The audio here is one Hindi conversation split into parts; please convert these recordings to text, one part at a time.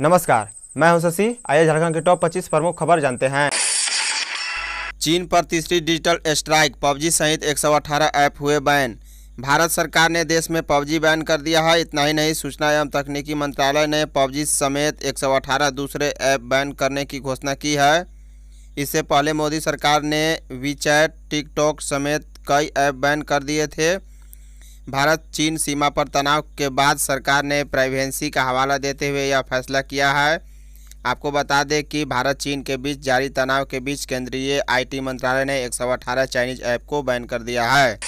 नमस्कार मैं हूं शशि आइए झारखंड के टॉप 25 प्रमुख खबर जानते हैं चीन पर तीसरी डिजिटल स्ट्राइक पबजी सहित 118 ऐप हुए बैन भारत सरकार ने देश में पबजी बैन कर दिया है इतना ही नहीं सूचना एवं तकनीकी मंत्रालय ने पबजी समेत 118 दूसरे ऐप बैन करने की घोषणा की है इससे पहले मोदी सरकार ने वीचैट टिकटॉक समेत कई ऐप बैन कर दिए थे भारत चीन सीमा पर तनाव के बाद सरकार ने प्राइवेंसी का हवाला देते हुए यह फैसला किया है आपको बता दें कि भारत चीन के बीच जारी तनाव के बीच केंद्रीय आईटी मंत्रालय ने एक चाइनीज ऐप को बैन कर दिया है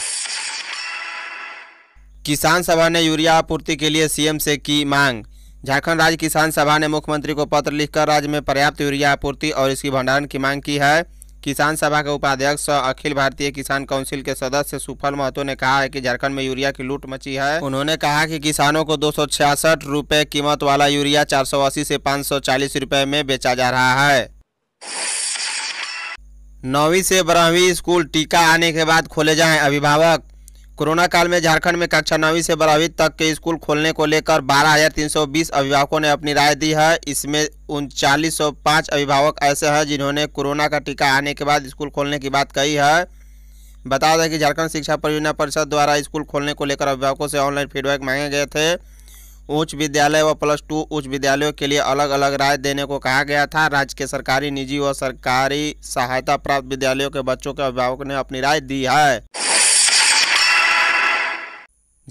किसान सभा ने यूरिया आपूर्ति के लिए सीएम से की मांग झारखंड राज्य किसान सभा ने मुख्यमंत्री को पत्र लिखकर राज्य में पर्याप्त यूरिया आपूर्ति और इसकी भंडारण की मांग की है किसान सभा के उपाध्यक्ष और अखिल भारतीय किसान काउंसिल के सदस्य सुफल महतो ने कहा है कि झारखंड में यूरिया की लूट मची है उन्होंने कहा कि किसानों को दो सौ कीमत वाला यूरिया 480 से 540 रुपए में बेचा जा रहा है नौवीं से बारहवीं स्कूल टीका आने के बाद खोले जाएं अभिभावक कोरोना काल में झारखंड में कक्षा नौवीं से बारहवीं तक के स्कूल खोलने को लेकर 12,320 अभिभावकों ने अपनी राय दी है इसमें उनचालीस अभिभावक ऐसे हैं जिन्होंने कोरोना का टीका आने के बाद स्कूल खोलने की बात कही है बता दें कि झारखंड शिक्षा परियोजना परिषद द्वारा स्कूल खोलने को लेकर अभिभावकों से ऑनलाइन फीडबैक मांगे गए थे उच्च विद्यालय व प्लस टू उच्च विद्यालयों के लिए अलग अलग राय देने को कहा गया था राज्य के सरकारी निजी व सरकारी सहायता प्राप्त विद्यालयों के बच्चों के अभिभावकों ने अपनी राय दी है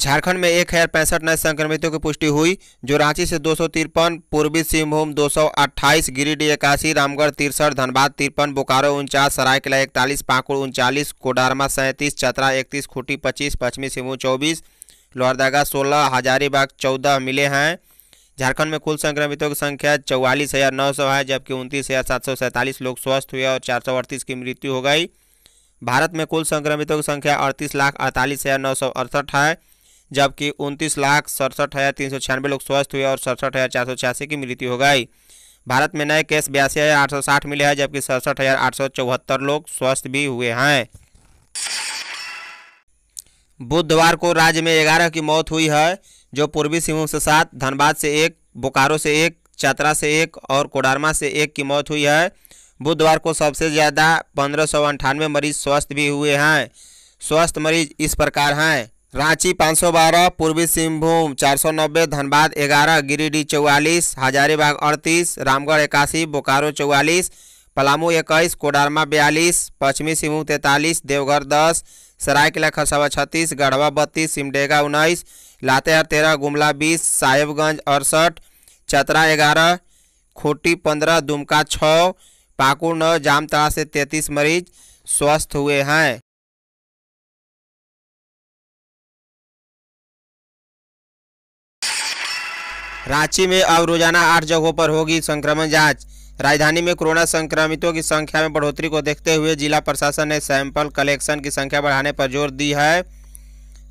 झारखंड में एक हजार पैंसठ नए संक्रमितों की पुष्टि हुई जो रांची से दो पूर्वी सिंहभूम 228, गिरिडीह इक्यासी रामगढ़ तिरसठ धनबाद तिरपन बोकारो उनचास सरायकला इकतालीस पाकुड़ उनचालीस कोडारमा सैंतीस चतरा इकतीस खूटी पच्चीस पश्चिमी सिंहभूम चौबीस लोहरदगा सोलह हजारीबाग चौदह मिले हैं झारखंड में कुल संक्रमितों की संख्या चौवालीस हज़ार नौ सौ है जबकि उनतीस हज़ार सात सौ सैंतालीस लोग स्वस्थ हुए और चार सौ अड़तीस की मृत्यु हो गई भारत में कुल संक्रमितों की संख्या अड़तीस लाख अड़तालीस हज़ार नौ सौ अड़सठ है जबकि उनतीस लाख सड़सठ हज़ार तीन सौ छियानवे लोग स्वस्थ हुए और सड़सठ हज़ार चार सौ छियासी की मृत्यु हो गई भारत में नए केस बयासी हज़ार आठ सौ साठ मिले हैं जबकि सड़सठ हज़ार आठ सौ चौहत्तर लोग स्वस्थ भी हुए हैं बुधवार को राज्य में ग्यारह की मौत हुई है जो पूर्वी सिंहभूम से सात धनबाद से एक बोकारो से एक चतरा से एक और कोडारमा से एक की मौत हुई है बुधवार को सबसे ज़्यादा पंद्रह सौ अंठानवे मरीज स्वस्थ भी हुए हैं स्वस्थ मरीज इस प्रकार हैं रांची 512, पूर्वी सिंहभूम 490, धनबाद 11, गिरिडीह चौवालीस हजारीबाग 38, रामगढ़ इक्यासी बोकारो 44, पलामू 21, कोडारमा 42, पश्चिमी सिंहभूम 43, देवघर 10, सरायकला खरसावा 36, गढ़वा बत्तीस सिमडेगा 19, लातेहार 13, गुमला 20, साहेबगंज अड़सठ चतरा 11, खूटी 15, दुमका 6, पाकुड़ 9, जामतला से तैंतीस मरीज स्वस्थ हुए हैं रांची में अब रोजाना आठ जगहों पर होगी संक्रमण जांच राजधानी में कोरोना संक्रमितों की संख्या में बढ़ोतरी को देखते हुए जिला प्रशासन ने सैंपल कलेक्शन की संख्या बढ़ाने पर जोर दी है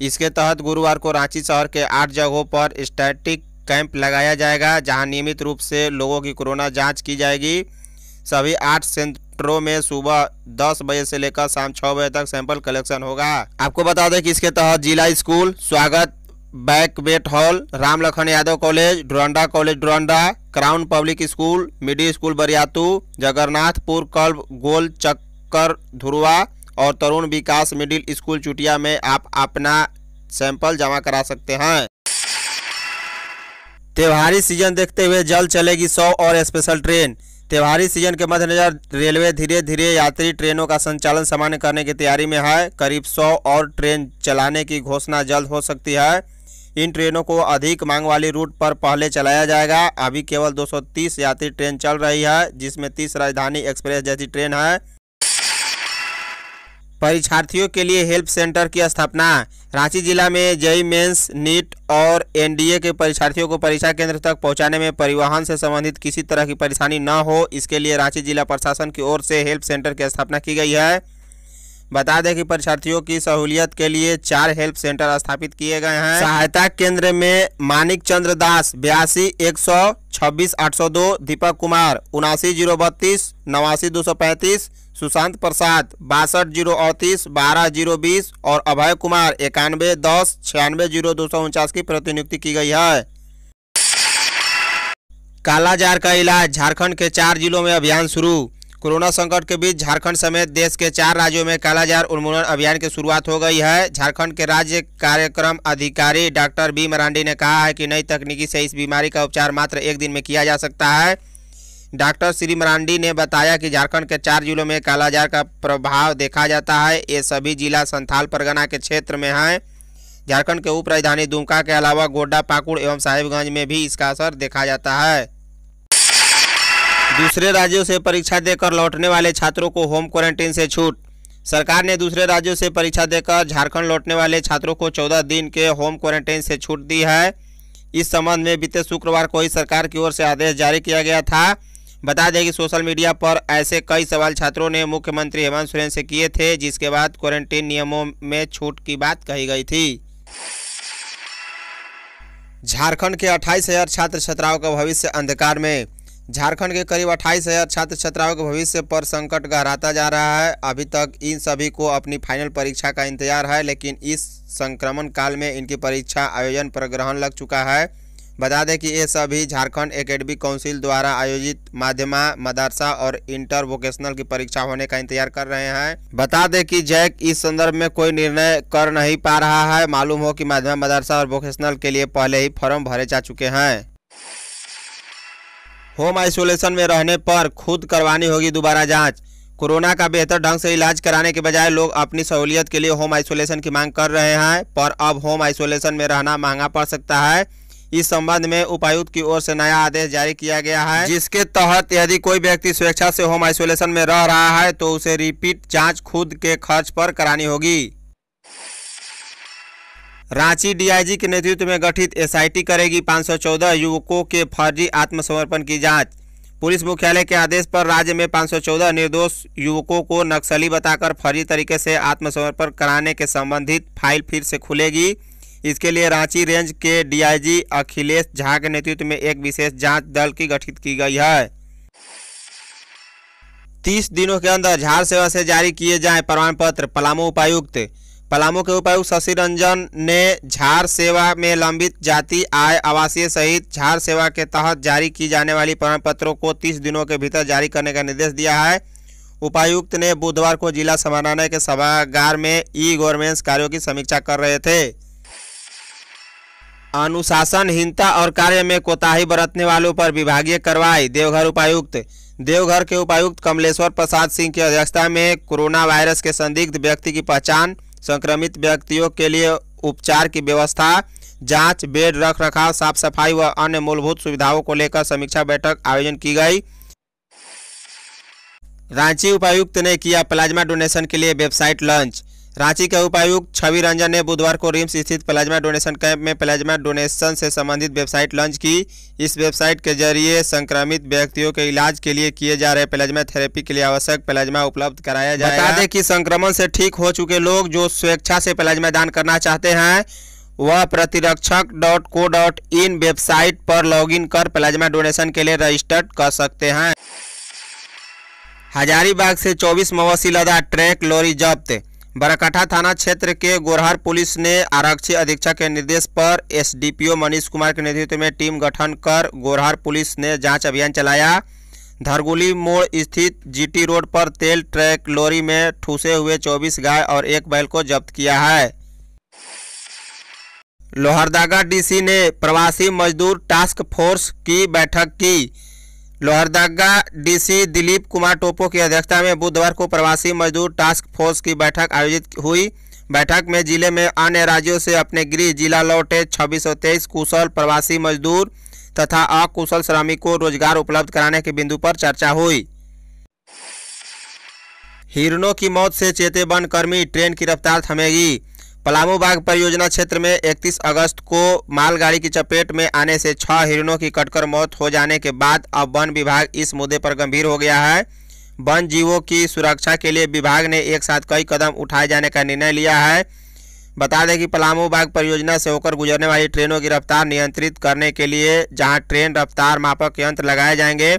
इसके तहत गुरुवार को रांची शहर के आठ जगहों पर स्टैटिक कैंप लगाया जाएगा जहां नियमित रूप से लोगों की कोरोना जांच की जाएगी सभी आठ सेंटरों में सुबह दस बजे से लेकर शाम छः बजे तक सैंपल कलेक्शन होगा आपको बता दें कि इसके तहत जिला स्कूल स्वागत banquet hall Ram Lakhan Yadav college Doranda college Doranda crown public school middle school Bariatu Jagannathpur club गोल चक्कर धुरवा और तरुण विकास मिडिल स्कूल चुटिया में आप अपना सैंपल जमा करा सकते हैं त्योहारी सीजन देखते हुए जल्द चलेगी सौ और स्पेशल ट्रेन त्योहारी सीजन के मद्देनजर रेलवे धीरे धीरे यात्री ट्रेनों का संचालन सामान्य करने की तैयारी में है करीब सौ और ट्रेन चलाने की घोषणा जल्द हो सकती है इन ट्रेनों को अधिक मांग वाली रूट पर पहले चलाया जाएगा अभी केवल 230 यात्री ट्रेन चल रही है जिसमें 30 राजधानी एक्सप्रेस जैसी ट्रेन है परीक्षार्थियों के लिए हेल्प सेंटर की स्थापना रांची जिला में जेई मेंस नीट और एनडीए के परीक्षार्थियों को परीक्षा केंद्र तक पहुंचाने में परिवहन से संबंधित किसी तरह की परेशानी न हो इसके लिए रांची जिला प्रशासन की ओर से हेल्प सेंटर की स्थापना की गई है बता दें कि परीक्षार्थियों की सहूलियत के लिए चार हेल्प सेंटर स्थापित किए गए हैं सहायता केंद्र में मानिक चंद्र दास बयासी एक सौ छब्बीस आठ सौ दो दीपक कुमार उनासी जीरो बत्तीस नवासी दो सौ पैंतीस सुशांत प्रसाद बासठ जीरो अड़तीस बारह जीरो बीस और अभय कुमार इक्यानवे दस छियानवे जीरो दो सौ उनचास की प्रतिनियुक्ति की गई है कालाजार का इलाज झारखंड के चार जिलों में अभियान शुरू कोरोना संकट के बीच झारखंड समेत देश के चार राज्यों में कालाजार उन्मूलन अभियान की शुरुआत हो गई है झारखंड के राज्य कार्यक्रम अधिकारी डॉक्टर बी मरांडी ने कहा है कि नई तकनीकी से इस बीमारी का उपचार मात्र एक दिन में किया जा सकता है डॉक्टर श्री मरांडी ने बताया कि झारखंड के चार जिलों में कालाजार का प्रभाव देखा जाता है ये सभी जिला संथाल परगना के क्षेत्र में हैं झारखंड के उप राजधानी दुमका के अलावा गोड्डा पाकुड़ एवं साहिबगंज में भी इसका असर देखा जाता है दूसरे राज्यों से परीक्षा देकर लौटने वाले छात्रों को होम क्वारंटीन से छूट सरकार ने दूसरे राज्यों से परीक्षा देकर झारखंड लौटने वाले छात्रों को 14 दिन के होम क्वारंटाइन से छूट दी है इस संबंध में बीते शुक्रवार को ही सरकार की ओर से आदेश जारी किया गया था बता दें कि सोशल मीडिया पर ऐसे कई सवाल छात्रों ने मुख्यमंत्री हेमंत सोरेन से किए थे जिसके बाद क्वारंटीन नियमों में छूट की बात कही गई थी झारखंड के अट्ठाईस हजार छात्र छात्राओं का भविष्य अंधकार में झारखंड के करीब अट्ठाईस हज़ार छात्र छात्राओं के भविष्य पर संकट गहराता जा रहा है अभी तक इन सभी को अपनी फाइनल परीक्षा का इंतजार है लेकिन इस संक्रमण काल में इनकी परीक्षा आयोजन पर ग्रहण लग चुका है बता दें कि ये सभी झारखंड एकेडमिक काउंसिल द्वारा आयोजित माध्यमा मदरसा और इंटर वोकेशनल की परीक्षा होने का इंतजार कर रहे हैं बता दें कि जैक इस संदर्भ में कोई निर्णय कर नहीं पा रहा है मालूम हो कि माध्यमा मदरसा और वोकेशनल के लिए पहले ही फॉर्म भरे जा चुके हैं होम आइसोलेशन में रहने पर खुद करवानी होगी दोबारा जांच कोरोना का बेहतर ढंग से इलाज कराने के बजाय लोग अपनी सहूलियत के लिए होम आइसोलेशन की मांग कर रहे हैं पर अब होम आइसोलेशन में रहना महंगा पड़ सकता है इस संबंध में उपायुक्त की ओर से नया आदेश जारी किया गया है जिसके तहत यदि कोई व्यक्ति स्वेच्छा से होम आइसोलेशन में रह रहा है तो उसे रिपीट जांच खुद के खर्च पर करानी होगी रांची डीआईजी के नेतृत्व में गठित एसआईटी करेगी 514 युवकों के फर्जी आत्मसमर्पण की जांच पुलिस मुख्यालय के आदेश पर राज्य में 514 निर्दोष युवकों को नक्सली बताकर फर्जी तरीके से आत्मसमर्पण कराने के संबंधित फाइल फिर से खुलेगी इसके लिए रांची रेंज के डीआईजी अखिलेश झा के नेतृत्व में एक विशेष जाँच दल की गठित की गई है तीस दिनों के अंदर झार सेवा से जारी किए जाए प्रमाण पत्र पलामू उपायुक्त पलामू के उपायुक्त शशि रंजन ने झार सेवा में लंबित जाति आय आवासीय सहित झार सेवा के तहत जारी की जाने वाली प्रमाण पत्रों को 30 दिनों के भीतर जारी करने का निर्देश दिया है उपायुक्त ने बुधवार को जिला समाहरणालय के सभागार में ई गवर्नेंस कार्यों की समीक्षा कर रहे थे अनुशासनहीनता और कार्य में कोताही बरतने वालों पर विभागीय कार्रवाई देवघर उपायुक्त देवघर के उपायुक्त कमलेश्वर प्रसाद सिंह की अध्यक्षता में कोरोना वायरस के संदिग्ध व्यक्ति की पहचान संक्रमित व्यक्तियों के लिए उपचार की व्यवस्था जांच बेड रख रखाव साफ सफाई व अन्य मूलभूत सुविधाओं को लेकर समीक्षा बैठक आयोजन की गई रांची उपायुक्त ने किया प्लाज्मा डोनेशन के लिए वेबसाइट लॉन्च रांची के उपायुक्त छवि रंजन ने बुधवार को रिम्स स्थित प्लाज्मा डोनेशन कैंप में प्लाज्मा डोनेशन से संबंधित वेबसाइट लॉन्च की इस वेबसाइट के जरिए संक्रमित व्यक्तियों के इलाज के लिए किए जा रहे प्लाज्मा थेरेपी के लिए आवश्यक प्लाज्मा उपलब्ध कराया जाए बता दें कि संक्रमण से ठीक हो चुके लोग जो स्वेच्छा से प्लाज्मा दान करना चाहते हैं वह pratirakshak dot co dot in website पर लॉगिन कर प्लाज्मा डोनेशन के लिए रजिस्टर्ड कर सकते हैं हजारीबाग से 24 मवासी लदा ट्रैक लॉरी जब्त बरकाठा थाना क्षेत्र के गोरहार पुलिस ने आरक्षी अधीक्षक के निर्देश पर एसडीपीओ मनीष कुमार के नेतृत्व में टीम गठन कर गोरहार पुलिस ने जांच अभियान चलाया धरगुली मोड़ स्थित जीटी रोड पर तेल ट्रैक लोरी में ठूसे हुए 24 गाय और एक बैल को जब्त किया है लोहरदागा डीसी ने प्रवासी मजदूर टास्क फोर्स की बैठक की लोहरदगा डीसी दिलीप कुमार टोपो की अध्यक्षता में बुधवार को प्रवासी मजदूर टास्क फोर्स की बैठक आयोजित हुई बैठक में जिले में अन्य राज्यों से अपने गृह जिला लौटे छब्बीस कुशल प्रवासी मजदूर तथा अकुशल श्रमिकों को रोजगार उपलब्ध कराने के बिंदु पर चर्चा हुई हिरणों की मौत से चेते बन कर्मी ट्रेन की रफ्तार थमेगी पलामू बाग परियोजना क्षेत्र में 31 अगस्त को मालगाड़ी की चपेट में आने से छह हिरणों की कटकर मौत हो जाने के बाद अब वन विभाग इस मुद्दे पर गंभीर हो गया है वन जीवों की सुरक्षा के लिए विभाग ने एक साथ कई कदम उठाए जाने का निर्णय लिया है बता दें कि पलामू बाग परियोजना से होकर गुजरने वाली ट्रेनों की रफ्तार नियंत्रित करने के लिए जहां ट्रेन रफ्तार मापक यंत्र लगाए जाएंगे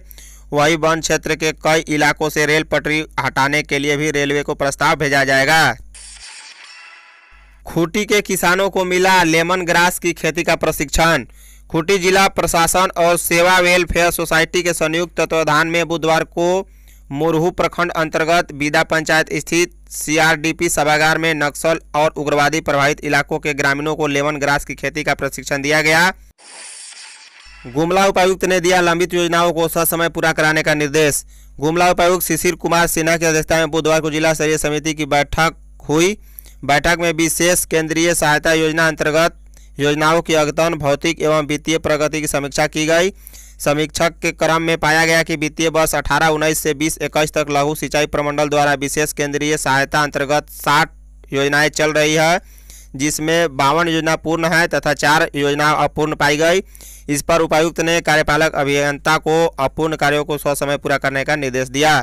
वहीं वन क्षेत्र के कई इलाकों से रेल पटरी हटाने के लिए भी रेलवे को प्रस्ताव भेजा जाएगा खूटी के किसानों को मिला लेमन ग्रास की खेती का प्रशिक्षण खूटी जिला प्रशासन और सेवा वेलफेयर सोसाइटी के संयुक्त तत्वाधान में बुधवार को मुरहू प्रखंड अंतर्गत बीदा पंचायत स्थित सीआरडीपी सभागार में नक्सल और उग्रवादी प्रभावित इलाकों के ग्रामीणों को लेमन ग्रास की खेती का प्रशिक्षण दिया गया गुमला उपायुक्त ने दिया लंबित योजनाओं को समय पूरा कराने का निर्देश गुमला उपायुक्त शिशिर कुमार सिन्हा की अध्यक्षता में बुधवार को जिला स्तरीय समिति की बैठक हुई बैठक में विशेष केंद्रीय सहायता योजना अंतर्गत योजनाओं की अद्यतन भौतिक एवं वित्तीय प्रगति की समीक्षा की गई समीक्षक के क्रम में पाया गया कि वित्तीय वर्ष अठारह उन्नीस से बीस इक्कीस तक लघु सिंचाई प्रमंडल द्वारा विशेष केंद्रीय सहायता अंतर्गत साठ योजनाएं चल रही है जिसमें बावन योजना पूर्ण है तथा चार योजना अपूर्ण पाई गई इस पर उपायुक्त ने कार्यपालक अभियंता को अपूर्ण कार्यों को समय पूरा करने का निर्देश दिया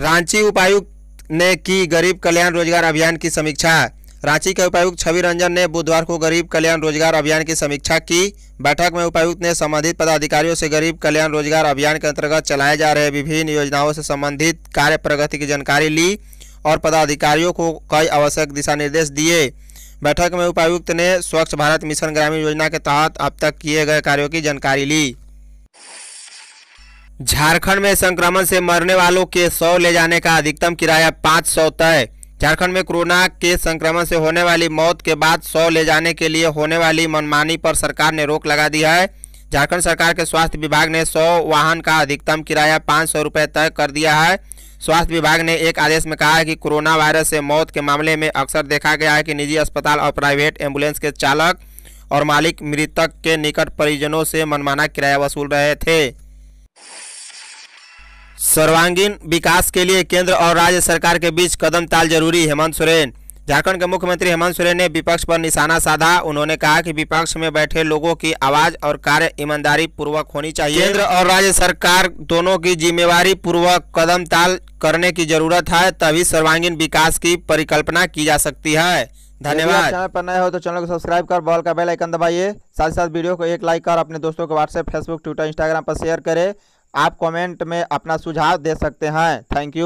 रांची उपायुक्त ने की गरीब कल्याण रोजगार अभियान की समीक्षा रांची के उपायुक्त छवि रंजन ने बुधवार को गरीब कल्याण रोजगार अभियान की समीक्षा की बैठक में उपायुक्त ने संबंधित पदाधिकारियों से गरीब कल्याण रोजगार अभियान के अंतर्गत चलाए जा रहे विभिन्न योजनाओं से संबंधित कार्य प्रगति की जानकारी ली और पदाधिकारियों को कई आवश्यक दिशा निर्देश दिए बैठक में उपायुक्त ने स्वच्छ भारत मिशन ग्रामीण योजना के तहत अब तक किए गए कार्यों की जानकारी ली झारखंड में संक्रमण से मरने वालों के सौ ले जाने का अधिकतम किराया पाँच सौ तय झारखंड में कोरोना के संक्रमण से होने वाली मौत के बाद सौ ले जाने के लिए होने वाली मनमानी पर सरकार ने रोक लगा दी है झारखंड सरकार के स्वास्थ्य विभाग ने सौ वाहन का अधिकतम किराया पाँच सौ रुपये तय कर दिया है स्वास्थ्य विभाग ने एक आदेश में कहा है कि कोरोना वायरस से मौत के मामले में अक्सर देखा गया है कि निजी अस्पताल और प्राइवेट एम्बुलेंस के चालक और मालिक मृतक के निकट परिजनों से मनमाना किराया वसूल रहे थे सर्वांगीण विकास के लिए केंद्र और राज्य सरकार के बीच कदम ताल जरूरी हेमंत सोरेन झारखंड के मुख्यमंत्री हेमंत सोरेन ने विपक्ष पर निशाना साधा उन्होंने कहा कि विपक्ष में बैठे लोगों की आवाज और कार्य ईमानदारी पूर्वक होनी चाहिए केंद्र और राज्य सरकार दोनों की जिम्मेवारी पूर्वक कदम ताल करने की जरूरत है तभी सर्वांगीण विकास की परिकल्पना की जा सकती है धन्यवाद चैनल पर नए हो तो चैनल को सब्सक्राइब कर बॉल का बेल आइकन दबाइए साथ ही साथ वीडियो को एक लाइक कर अपने दोस्तों को व्हाट्सएप फेसबुक ट्विटर इंस्टाग्राम पर शेयर करें आप कमेंट में अपना सुझाव दे सकते हैं थैंक यू